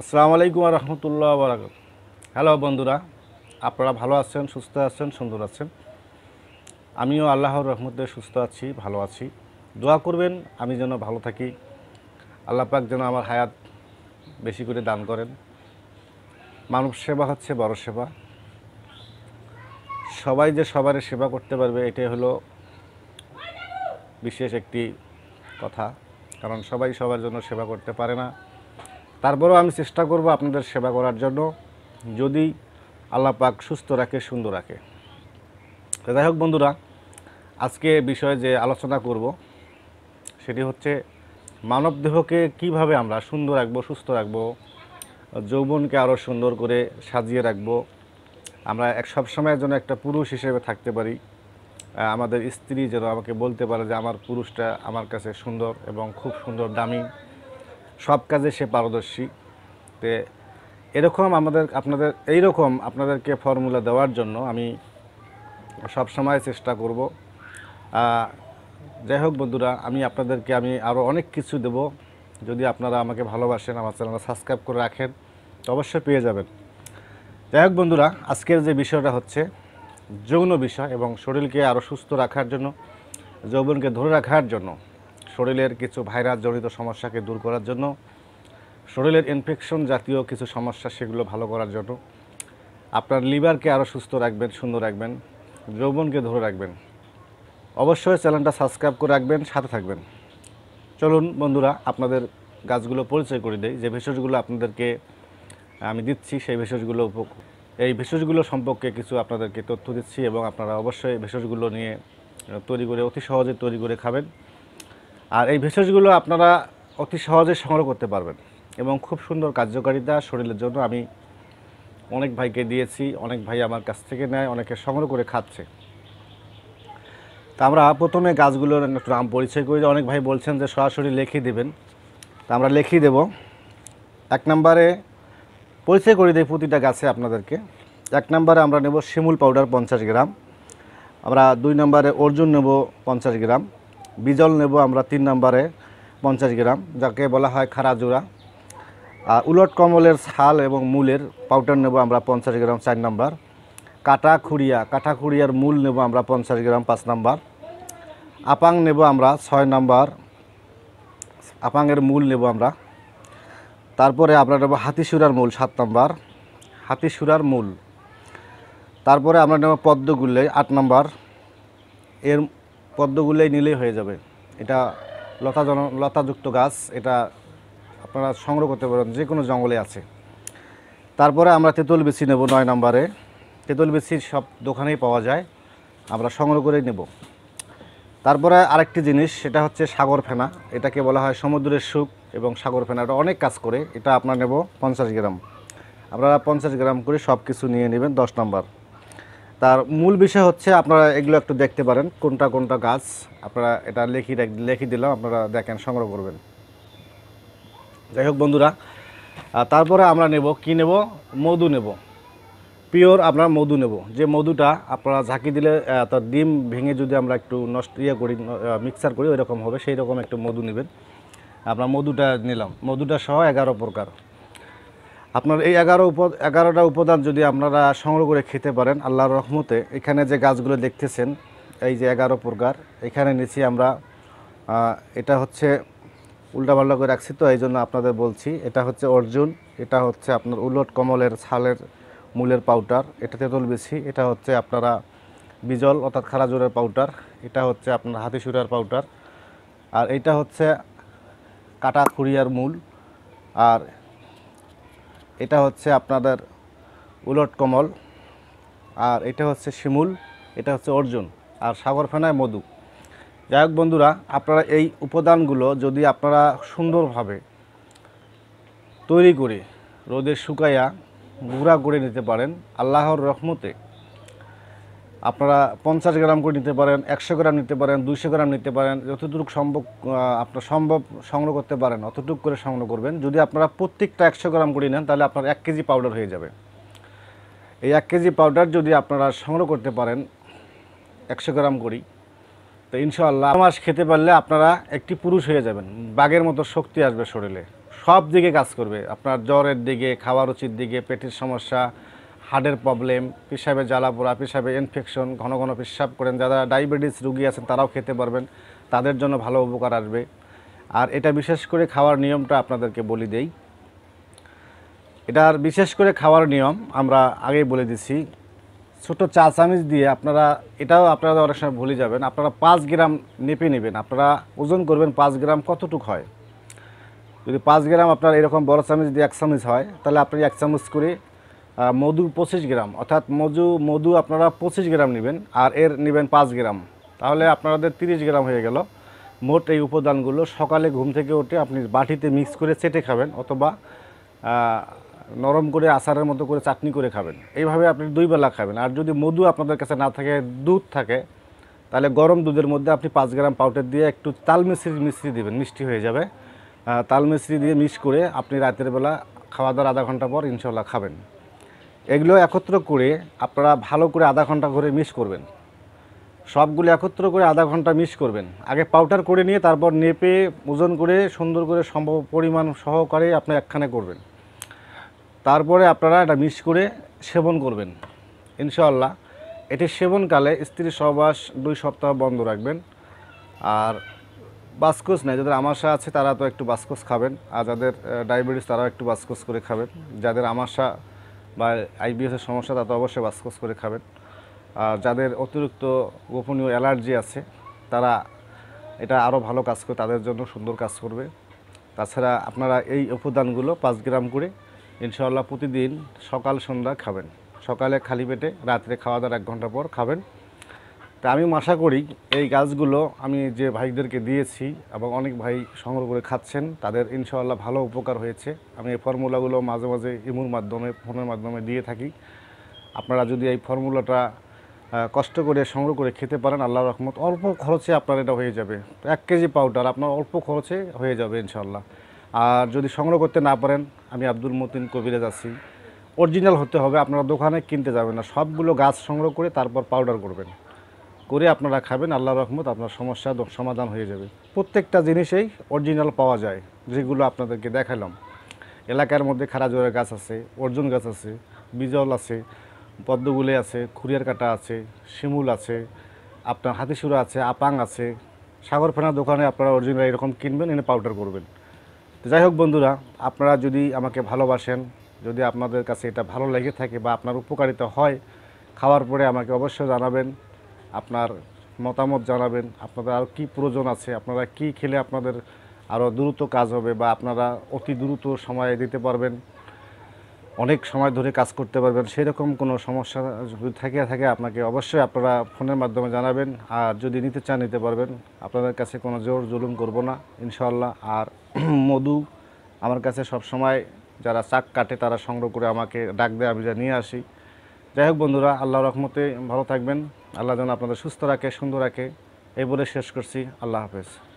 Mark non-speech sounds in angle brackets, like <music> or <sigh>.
আসসালামু আলাইকুম রহমতুল্লাহ বরাকাত হ্যালো বন্ধুরা আপনারা ভালো আছেন সুস্থ আছেন সুন্দর আছেন আমিও আল্লাহর রহমতে সুস্থ আছি ভালো আছি দোয়া করবেন আমি যেন ভালো থাকি আল্লাহ পাক যেন আমার হায়াত বেশি করে দান করেন মানব সেবা হচ্ছে বড় সেবা সবাই যে সবার সেবা করতে পারবে এটাই হলো বিশেষ একটি কথা কারণ সবাই সবার জন্য সেবা করতে পারে না তারপরেও আমি চেষ্টা করব আপনাদের সেবা করার জন্য যদি আল্লাহ পাক সুস্থ রাখে সুন্দর রাখে তো যাই হোক বন্ধুরা আজকে বিষয়ে যে আলোচনা করব সেটি হচ্ছে মানব দেহকে কিভাবে আমরা সুন্দর রাখবো সুস্থ রাখবো যৌবনকে আরও সুন্দর করে সাজিয়ে রাখবো আমরা এক সবসময়ের জন্য একটা পুরুষ হিসেবে থাকতে পারি আমাদের স্ত্রী যেন আমাকে বলতে পারে যে আমার পুরুষটা আমার কাছে সুন্দর এবং খুব সুন্দর দামি সব কাজে সে পারদর্শী তে এরকম আমাদের আপনাদের এই রকম আপনাদেরকে ফর্মুলা দেওয়ার জন্য আমি সব সময় চেষ্টা করব যাই হোক বন্ধুরা আমি আপনাদেরকে আমি আরও অনেক কিছু দেব যদি আপনারা আমাকে ভালোবাসেন আমার চ্যানেল সাবস্ক্রাইব করে রাখেন তো অবশ্যই পেয়ে যাবেন যাই হোক বন্ধুরা আজকের যে বিষয়টা হচ্ছে যৌন বিষয় এবং শরীরকে আরও সুস্থ রাখার জন্য যৌবনকে ধরে রাখার জন্য শরীরের কিছু ভাইরাস জড়িত সমস্যাকে দূর করার জন্য শরীরের ইনফেকশন জাতীয় কিছু সমস্যা সেগুলো ভালো করার জন্য আপনার লিভারকে আরও সুস্থ রাখবেন সুন্দর রাখবেন যৌবনকে ধরে রাখবেন অবশ্যই চ্যানেলটা সাবস্ক্রাইব করে রাখবেন সাথে থাকবেন চলুন বন্ধুরা আপনাদের গাছগুলো পরিচয় করে দেয় যে ভেষজগুলো আপনাদেরকে আমি দিচ্ছি সেই ভেষজগুলো এই ভেষজগুলো সম্পর্কে কিছু আপনাদেরকে তথ্য দিচ্ছি এবং আপনারা অবশ্যই ভেষজগুলো নিয়ে তৈরি করে অতি সহজে তৈরি করে খাবেন আর এই ভেষজগুলো আপনারা অতি সহজে সংগ্রহ করতে পারবেন এবং খুব সুন্দর কার্যকারিতা শরীরের জন্য আমি অনেক ভাইকে দিয়েছি অনেক ভাই আমার কাছ থেকে নেয় অনেকে সংগ্রহ করে খাচ্ছে তা আমরা প্রথমে গাছগুলোর একটু নাম পরিচয় করি অনেক ভাই বলছেন যে সরাসরি লেখি দেবেন তা আমরা লেখি দেব এক নম্বরে পরিচয় করে দিই প্রতিটা গাছে আপনাদেরকে এক নম্বরে আমরা নেব শিমুল পাউডার পঞ্চাশ গ্রাম আমরা দুই নম্বরে অর্জুন নেব পঞ্চাশ গ্রাম বিজল নেব আমরা তিন নম্বরে পঞ্চাশ গ্রাম যাকে বলা হয় খারাজোড়া আর উলট কমলের ছাল এবং মূলের পাউডার নেব আমরা পঞ্চাশ গ্রাম চার নম্বর কাটা খুঁড়িয়া কাটা খুঁড়িয়ার মূল নেব আমরা পঞ্চাশ গ্রাম পাঁচ নম্বর আপাং নেব আমরা ছয় নম্বর আপাঙের মূল নেব আমরা তারপরে আমরা নেব হাতিসুরার মূল সাত নম্বর হাতিসুরার মূল তারপরে আমরা নেব পদ্মগুল্লে আট নম্বর এর পদ্মগুলোই নিলেই হয়ে যাবে এটা লতা জন লতাযুক্ত গাছ এটা আপনারা সংগ্রহ করতে পারেন যে কোনো জঙ্গলে আছে তারপরে আমরা তেঁতুল বেশি নেব নয় নম্বরে তেঁতুল বেশি সব দোকানেই পাওয়া যায় আমরা সংগ্রহ করেই নেব তারপরে আরেকটি জিনিস সেটা হচ্ছে সাগর ফেনা এটাকে বলা হয় সমুদ্রের সুখ এবং সাগর ফেনা এটা অনেক কাজ করে এটা আপনার নেব পঞ্চাশ গ্রাম আপনারা পঞ্চাশ গ্রাম করে সব কিছু নিয়ে নেবেন দশ নম্বর তার মূল বিষয় হচ্ছে আপনারা এগুলো একটু দেখতে পারেন কোনটা কোনটা গাছ আপনারা এটা লেখি লেখি দিলাম আপনারা দেখেন সংগ্রহ করবেন যাই হোক বন্ধুরা তারপরে আমরা নেব কি নেব মধু নেব পিওর আপনার মধু নেব যে মধুটা আপনারা ঝাঁকি দিলে তার ডিম ভেঙে যদি আমরা একটু নষ্ট ইয়ে করি মিক্সার করি ওই হবে সেই রকম একটু মধু নেবেন আপনার মধুটা নিলাম মধুটা সহ এগারো প্রকার আপনার এই এগারো উপ এগারোটা উপাদান যদি আপনারা সংগ্রহ করে খেতে পারেন আল্লাহর রহমতে এখানে যে গাছগুলো দেখতেছেন এই যে এগারো প্রকার এখানে নিচে আমরা এটা হচ্ছে উল্টাপাল্টা করে রাখছি তো এই জন্য আপনাদের বলছি এটা হচ্ছে অর্জুন এটা হচ্ছে আপনার উলট কমলের ছালের মূলের পাউডার এটা তেঁতুল বেশি এটা হচ্ছে আপনারা বিজল অর্থাৎ খারাজুরের পাউডার এটা হচ্ছে আপনার হাতিসুরার পাউডার আর এটা হচ্ছে কাটা খুঁড়িয়ার মূল আর এটা হচ্ছে আপনাদের উলট কমল আর এটা হচ্ছে শিমুল এটা হচ্ছে অর্জুন আর ফেনায় মধু যাই হোক বন্ধুরা আপনারা এই উপাদানগুলো যদি আপনারা সুন্দরভাবে তৈরি করে রোদে শুকাইয়া গুঁড়া করে নিতে পারেন আল্লাহর রহমতে আপনারা পঞ্চাশ গ্রাম করে নিতে পারেন একশো গ্রাম নিতে পারেন দুইশো গ্রাম নিতে পারেন যতটুকু সম্ভব আপনার সম্ভব সংগ্রহ করতে পারেন অতটুকু করে সংগ্রহ করবেন যদি আপনারা প্রত্যেকটা একশো গ্রাম করে নেন তাহলে আপনার এক কেজি পাউডার হয়ে যাবে এই এক কেজি পাউডার যদি আপনারা সংগ্রহ করতে পারেন একশো গ্রাম করি তো ইনশাআল্লাহ মাস খেতে পারলে আপনারা একটি পুরুষ হয়ে যাবেন বাঘের মতো শক্তি আসবে শরীরে সব দিকে কাজ করবে আপনার জ্বরের দিকে খাওয়া রুচির দিকে পেটের সমস্যা হার্টের প্রবলেম পেশাবে জ্বালা পোড়া পেশাবে ইনফেকশন ঘন ঘন পেশাব করেন যারা ডায়াবেটিস রুগী আছেন তারাও খেতে পারবেন তাদের জন্য ভালো উপকার আসবে আর এটা বিশেষ করে খাওয়ার নিয়মটা আপনাদেরকে বলি দেই এটার বিশেষ করে খাওয়ার নিয়ম আমরা আগেই বলে দিছি ছোটো চা চামিচ দিয়ে আপনারা এটাও আপনারা অনেক সময় ভুলে যাবেন আপনারা পাঁচ গ্রাম নেপে নেবেন আপনারা ওজন করবেন পাঁচ গ্রাম কতটুক হয় যদি পাঁচ গ্রাম আপনার এরকম বড় চামিচ দিয়ে এক চামিচ হয় তাহলে আপনি এক চামচ করে মধু পঁচিশ গ্রাম অর্থাৎ মজু মধু আপনারা পঁচিশ গ্রাম নেবেন আর এর নেবেন পাঁচ গ্রাম তাহলে আপনাদের তিরিশ গ্রাম হয়ে গেল মোট এই উপাদানগুলো সকালে ঘুম থেকে উঠে আপনি বাটিতে মিক্স করে চেটে খাবেন অথবা নরম করে আচারের মতো করে চাটনি করে খাবেন এইভাবে আপনি দুই বেলা খাবেন আর যদি মধু আপনাদের কাছে না থাকে দুধ থাকে তাহলে গরম দুধের মধ্যে আপনি পাঁচ গ্রাম পাউডার দিয়ে একটু তাল মিশ্রি মিশ্রি দেবেন মিষ্টি হয়ে যাবে তাল মিশ্রি দিয়ে মিক্স করে আপনি রাতের বেলা খাওয়া দাওয়ার আধা ঘন্টা পর ইনশাল্লাহ খাবেন এগুলো একত্র করে আপনারা ভালো করে আধা ঘন্টা করে মিস করবেন সবগুলো একত্র করে আধা ঘন্টা মিস করবেন আগে পাউডার করে নিয়ে তারপর নেপে ওজন করে সুন্দর করে সম্ভব পরিমাণ সহকারে আপনি একখানে করবেন তারপরে আপনারা এটা মিস করে সেবন করবেন ইনশাআল্লাহ এটি সেবনকালে স্ত্রী সহবাস দুই সপ্তাহ বন্ধ রাখবেন আর বাসকোস নেই যাদের আমাশা আছে তারা তো একটু বাসকোস খাবেন আর যাদের ডায়াবেটিস তারাও একটু বাসকোস করে খাবেন যাদের আমাশা বা আইবিএসের সমস্যা তা তো অবশ্যই বাসকস করে খাবেন আর যাদের অতিরিক্ত গোপনীয় অ্যালার্জি আছে তারা এটা আরও ভালো কাজ করে তাদের জন্য সুন্দর কাজ করবে তাছাড়া আপনারা এই উপদানগুলো পাঁচ গ্রাম করে ইনশাআল্লাহ প্রতিদিন সকাল সন্ধ্যা খাবেন সকালে খালি পেটে রাত্রে খাওয়া দাওয়ার এক ঘন্টা পর খাবেন তা আমি আশা করি এই গাছগুলো আমি যে ভাইদেরকে দিয়েছি এবং অনেক ভাই সংগ্রহ করে খাচ্ছেন তাদের ইনশাআল্লাহ ভালো উপকার হয়েছে আমি এই ফর্মুলাগুলো মাঝে মাঝে ইমুর মাধ্যমে ফোনের মাধ্যমে দিয়ে থাকি আপনারা যদি এই ফর্মুলাটা কষ্ট করে সংগ্রহ করে খেতে পারেন আল্লাহ রহমত অল্প খরচে আপনার এটা হয়ে যাবে এক কেজি পাউডার আপনার অল্প খরচে হয়ে যাবে ইনশাল্লাহ আর যদি সংগ্রহ করতে না পারেন আমি আব্দুল মতিন কবিরে আছি অরিজিনাল হতে হবে আপনারা দোকানে কিনতে যাবেন না সবগুলো গাছ সংগ্রহ করে তারপর পাউডার করবেন করে আপনারা খাবেন আল্লাহ রহমত আপনার সমস্যা সমাধান হয়ে যাবে প্রত্যেকটা জিনিসেই অরিজিনাল পাওয়া যায় যেগুলো আপনাদেরকে দেখালাম এলাকার মধ্যে জোরের গাছ আছে অর্জুন গাছ আছে বিজল আছে পদ্মগুলি আছে খুরিয়ার কাটা আছে শিমুল আছে আপনার হাতিসুরা আছে আপাং আছে ফেনার দোকানে আপনারা অরিজিনাল এরকম কিনবেন এনে পাউডার করবেন তো যাই হোক বন্ধুরা আপনারা যদি আমাকে ভালোবাসেন যদি আপনাদের কাছে এটা ভালো লেগে থাকে বা আপনার উপকারিতা হয় খাওয়ার পরে আমাকে অবশ্যই জানাবেন আপনার মতামত জানাবেন আপনাদের আর কি প্রয়োজন আছে আপনারা কি খেলে আপনাদের আরও দ্রুত কাজ হবে বা আপনারা অতি দ্রুত সময় দিতে পারবেন অনেক সময় ধরে কাজ করতে পারবেন সেরকম কোনো সমস্যা যদি থাকে থাকে আপনাকে অবশ্যই আপনারা ফোনের মাধ্যমে জানাবেন আর যদি নিতে চান নিতে পারবেন আপনাদের কাছে কোনো জোর জুলুম করব না ইনশাল্লাহ আর <clears throat> মধু আমার কাছে সব সময় যারা চাক কাটে তারা সংগ্রহ করে আমাকে ডাক দেয় আমি যা নিয়ে আসি যাই হোক বন্ধুরা আল্লাহ রহমতে ভালো থাকবেন আল্লাহ যেন আপনাদের সুস্থ রাখে সুন্দর রাখে এই বলে শেষ করছি আল্লাহ হাফেজ